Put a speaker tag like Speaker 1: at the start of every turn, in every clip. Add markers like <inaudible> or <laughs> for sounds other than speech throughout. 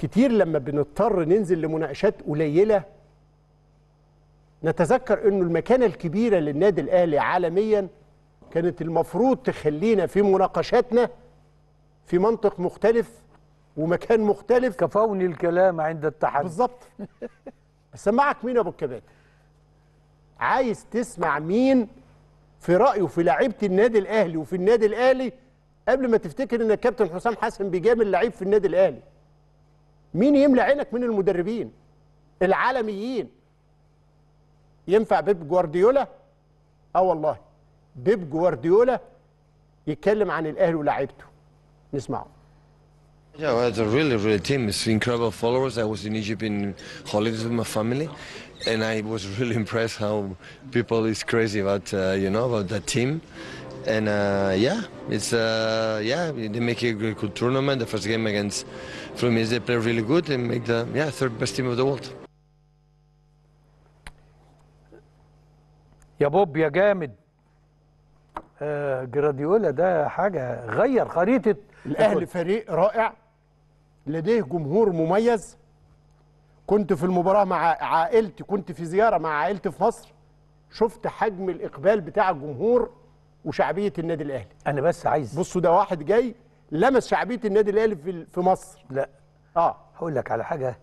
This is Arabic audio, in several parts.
Speaker 1: كتير لما بنضطر ننزل لمناقشات قليله نتذكر انه المكانه الكبيره للنادي الاهلي عالميا كانت المفروض تخلينا في مناقشاتنا في منطق مختلف ومكان مختلف كفوني الكلام عند التحدي بالظبط <laughs> اسمعك مين يا ابو الكباتن عايز تسمع مين في رايه في لعيبه النادي الاهلي وفي النادي الاهلي قبل ما تفتكر ان الكابتن حسام حسن بيجامل لعيب في النادي الاهلي مين يملى عينك من المدربين العالميين ينفع بيب جوارديولا اه والله بيب جوارديولا يتكلم عن الاهلي ولاعيبته نسمعه
Speaker 2: Yeah, I had a really, really team. It's incredible followers. I was in Egypt in holidays with my family, and I was really impressed how people is crazy about, uh, you know, about that team. and uh, yeah, it's uh, yeah they make a good tournament. The first game against Fluminense, they play really good and make the yeah third best team of the world. يا بوب يا جامد
Speaker 1: آه جراديولا ده حاجه غير خريطه الاهلي فريق رائع لديه جمهور مميز كنت في المباراه مع عائلتي كنت في زياره مع عائلتي في مصر شفت حجم الاقبال بتاع الجمهور وشعبيه النادي الاهلي انا بس عايز بصوا ده واحد جاي لمس شعبيه النادي الاهلي في في مصر لا اه هقول لك على حاجه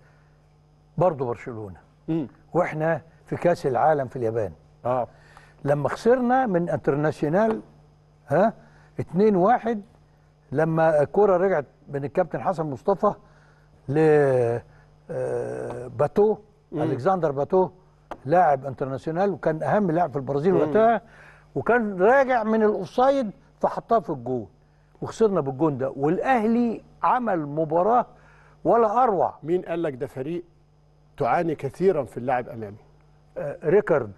Speaker 1: برضه برشلونه مم.
Speaker 2: واحنا في كاس العالم في اليابان اه لما خسرنا من انترناشينال ها 2 1 لما الكوره رجعت من الكابتن حسن مصطفى ل آه، باتو الكسندر باتو لاعب انترناشيونال وكان اهم لاعب في البرازيل وقتها وكان راجع من
Speaker 1: الاوفسايد فحطها في الجون وخسرنا بالجون ده والاهلي عمل مباراه ولا اروع مين قال لك ده فريق تعاني كثيرا في اللعب امامي آه ريكارد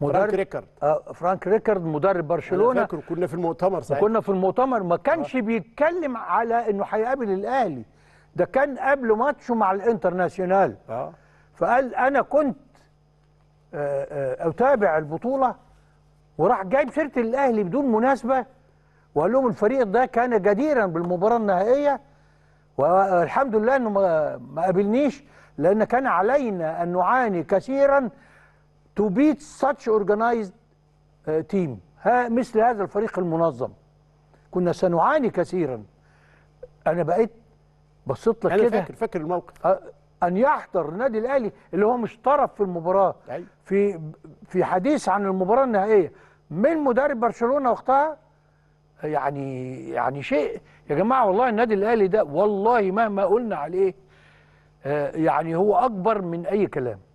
Speaker 2: مدرب فرانك ريكارد آه فرانك ريكارد مدرب برشلونه فاكر كنا في المؤتمر صحيح كنا في المؤتمر ما كانش آه. بيتكلم على انه هيقابل الاهلي ده كان قبل ماتشه مع الانترناسيونال آه. فقال انا كنت آه، آه، اتابع البطوله وراح جايب سيره الاهلي بدون مناسبه وقال لهم الفريق ده كان جديرا بالمباراه النهائيه والحمد لله انه ما قابلنيش لان كان علينا ان نعاني كثيرا تو بيت ساتش اورجنايزد تيم مثل هذا الفريق المنظم كنا سنعاني كثيرا انا بقيت بصيت لك كده انا فاكر فاكر الموقف آه، ان يحضر النادي الاهلي اللي هو مش طرف في المباراه أيوه. في في حديث عن المباراه النهائيه من مدرب برشلونه وقتها يعني يعني شيء يا جماعه والله النادي الاهلي ده والله مهما قلنا عليه آه، يعني هو اكبر من اي كلام